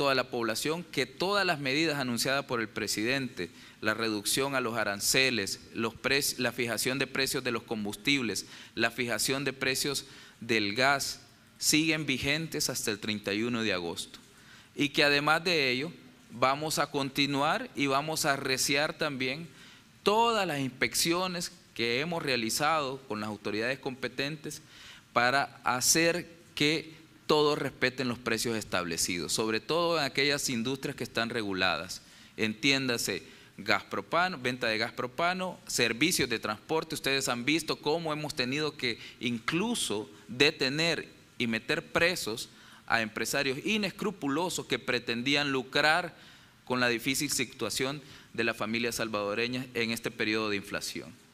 toda la población que todas las medidas anunciadas por el presidente, la reducción a los aranceles, la fijación de precios de los combustibles, la fijación de precios del gas, siguen vigentes hasta el 31 de agosto. Y que además de ello, vamos a continuar y vamos a reciar también todas las inspecciones que hemos realizado con las autoridades competentes para hacer que todos respeten los precios establecidos, sobre todo en aquellas industrias que están reguladas. Entiéndase, gas propano, venta de gas propano, servicios de transporte. Ustedes han visto cómo hemos tenido que incluso detener y meter presos a empresarios inescrupulosos que pretendían lucrar con la difícil situación de la familia salvadoreña en este periodo de inflación.